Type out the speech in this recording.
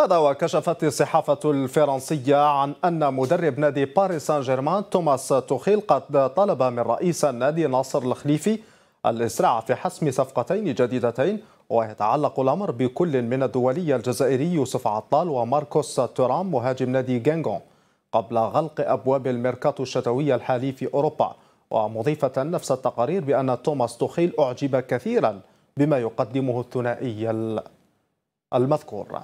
هذا وكشفت الصحافة الفرنسية عن أن مدرب نادي باريس سان جيرمان توماس توخيل قد طلب من رئيس النادي ناصر الخليفي الإسراع في حسم صفقتين جديدتين ويتعلق الأمر بكل من الدولي الجزائري يوسف عطال وماركوس تورام مهاجم نادي جينغون قبل غلق أبواب الميركاتو الشتوية الحالي في أوروبا ومضيفة نفس التقارير بأن توماس توخيل أعجب كثيرا بما يقدمه الثنائي المذكور